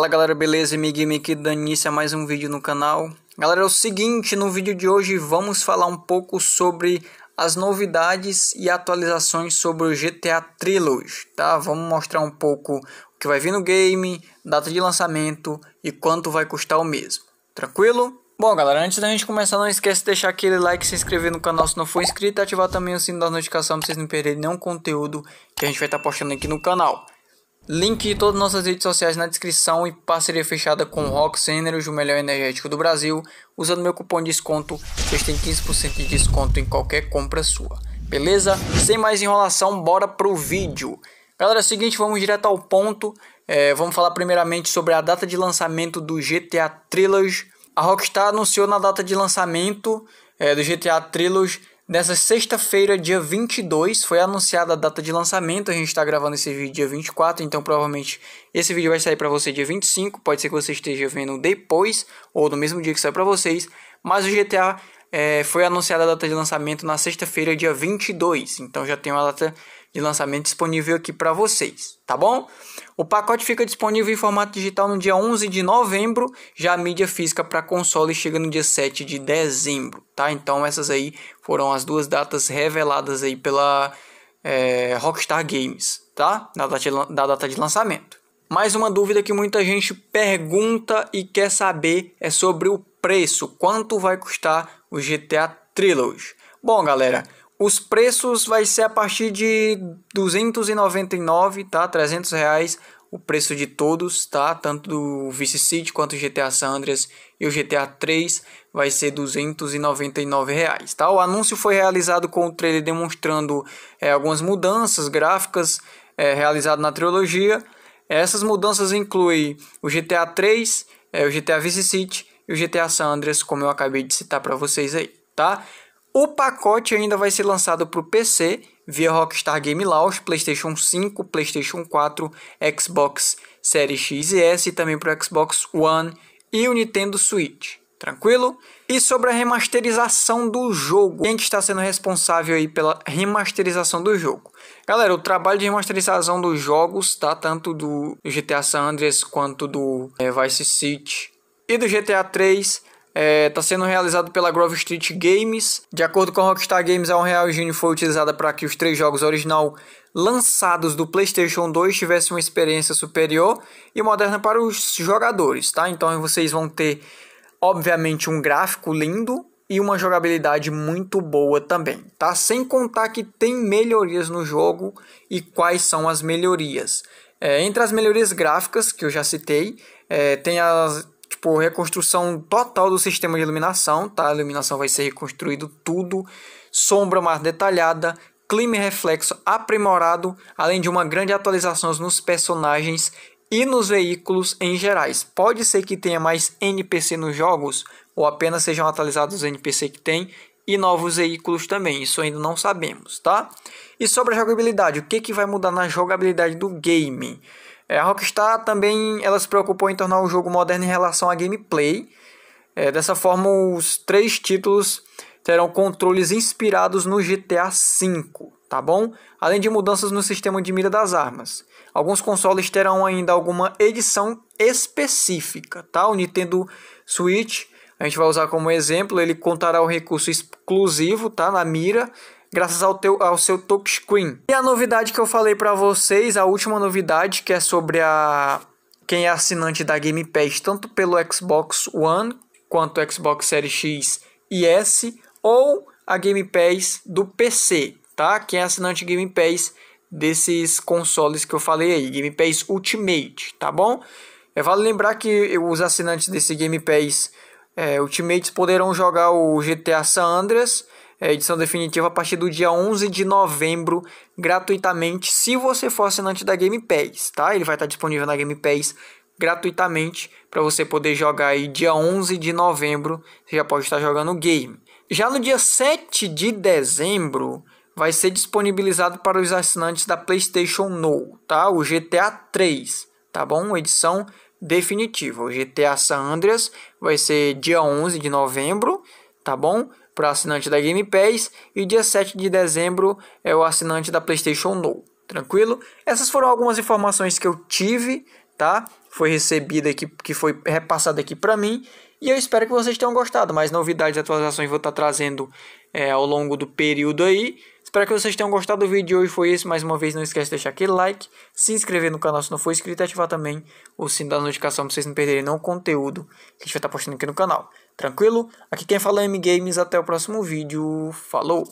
Fala galera, beleza? Mig Mick Danícia, mais um vídeo no canal. Galera, é o seguinte, no vídeo de hoje vamos falar um pouco sobre as novidades e atualizações sobre o GTA Trilogy, tá? Vamos mostrar um pouco o que vai vir no game, data de lançamento e quanto vai custar o mesmo. Tranquilo? Bom galera, antes da gente começar não esquece de deixar aquele like, se inscrever no canal se não for inscrito e ativar também o sino da notificação para vocês não perderem nenhum conteúdo que a gente vai estar tá postando aqui no canal. Link de todas nossas redes sociais na descrição e parceria fechada com o Rox Energy, o melhor energético do Brasil. Usando meu cupom de desconto, vocês têm 15% de desconto em qualquer compra sua. Beleza? Sem mais enrolação, bora pro vídeo. Galera, é o seguinte, vamos direto ao ponto. É, vamos falar primeiramente sobre a data de lançamento do GTA Trilogy. A Rockstar anunciou na data de lançamento é, do GTA Trilogy Nessa sexta-feira, dia 22, foi anunciada a data de lançamento. A gente está gravando esse vídeo dia 24, então provavelmente esse vídeo vai sair para você dia 25. Pode ser que você esteja vendo depois ou no mesmo dia que sai para vocês. Mas o GTA é, eh, foi anunciada a data de lançamento na sexta-feira, dia 22. Então já tem uma data de lançamento disponível aqui para vocês, tá bom? O pacote fica disponível em formato digital no dia 11 de novembro, já a mídia física para console chega no dia 7 de dezembro, tá? Então essas aí foram as duas datas reveladas aí pela é, Rockstar Games, tá? Da data, da data de lançamento. Mais uma dúvida que muita gente pergunta e quer saber é sobre o preço, quanto vai custar o GTA Trilogy. Bom, galera, os preços vai ser a partir de 299, tá? 300 reais o preço de todos, tá? Tanto do Vice City quanto do GTA San Andreas e o GTA 3 vai ser 299 reais, tá? O anúncio foi realizado com o trailer demonstrando é, algumas mudanças gráficas é, realizado na trilogia. Essas mudanças incluem o GTA 3, é, o GTA Vice City e o GTA San Andreas, como eu acabei de citar para vocês aí, tá? O pacote ainda vai ser lançado para o PC via Rockstar Game Launch, PlayStation 5, PlayStation 4, Xbox Series X e S e também para o Xbox One e o Nintendo Switch. Tranquilo? E sobre a remasterização do jogo, quem que está sendo responsável aí pela remasterização do jogo? Galera, o trabalho de remasterização dos jogos, tá? Tanto do GTA San Andreas quanto do é, Vice City e do GTA 3 está é, tá sendo realizado pela Grove Street Games. De acordo com a Rockstar Games, a é Unreal Engine foi utilizada para que os três jogos original lançados do PlayStation 2 tivessem uma experiência superior e moderna para os jogadores, tá? Então vocês vão ter, obviamente, um gráfico lindo e uma jogabilidade muito boa também, tá? Sem contar que tem melhorias no jogo e quais são as melhorias. É, entre as melhorias gráficas que eu já citei, é, tem as tipo, reconstrução total do sistema de iluminação, tá? A iluminação vai ser reconstruído tudo, sombra mais detalhada, clima e reflexo aprimorado, além de uma grande atualização nos personagens e nos veículos em gerais. Pode ser que tenha mais NPC nos jogos, ou apenas sejam atualizados os NPC que tem, e novos veículos também, isso ainda não sabemos, tá? E sobre a jogabilidade, o que, que vai mudar na jogabilidade do game? É, a Rockstar também ela se preocupou em tornar o jogo moderno em relação à gameplay. É, dessa forma, os três títulos terão controles inspirados no GTA V, tá bom? Além de mudanças no sistema de mira das armas. Alguns consoles terão ainda alguma edição específica, tá? O Nintendo Switch, a gente vai usar como exemplo, ele contará o recurso exclusivo, tá? Na mira, graças ao, teu, ao seu touchscreen. E a novidade que eu falei para vocês, a última novidade, que é sobre a quem é assinante da Game Pass, tanto pelo Xbox One quanto Xbox Series X e S, ou a Game Pass do PC, tá? Quem é assinante Game Pass desses consoles que eu falei aí, Game Pass Ultimate, tá bom? É, vale lembrar que os assinantes desse Game Pass é, Ultimate poderão jogar o GTA San Andreas é, edição definitiva a partir do dia 11 de novembro, gratuitamente, se você for assinante da Game Pass, tá? Ele vai estar disponível na Game Pass gratuitamente para você poder jogar aí dia 11 de novembro, você já pode estar jogando o game. Já no dia 7 de dezembro, vai ser disponibilizado para os assinantes da PlayStation Now, tá? O GTA 3, tá bom? Edição definitiva. O GTA San Andreas vai ser dia 11 de novembro, tá bom? para assinante da Game Pass e dia 7 de dezembro é o assinante da PlayStation Now. Tranquilo? Essas foram algumas informações que eu tive, tá? Foi recebida aqui, que foi repassada aqui para mim. E eu espero que vocês tenham gostado. Mais novidades e atualizações vou estar tá trazendo é, ao longo do período aí. Espero que vocês tenham gostado do vídeo de hoje, foi esse. Mais uma vez, não esquece de deixar aquele like, se inscrever no canal se não for inscrito e ativar também o sino da notificação para vocês não perderem nenhum conteúdo que a gente vai estar tá postando aqui no canal. Tranquilo? Aqui quem fala é M Games, até o próximo vídeo. Falou!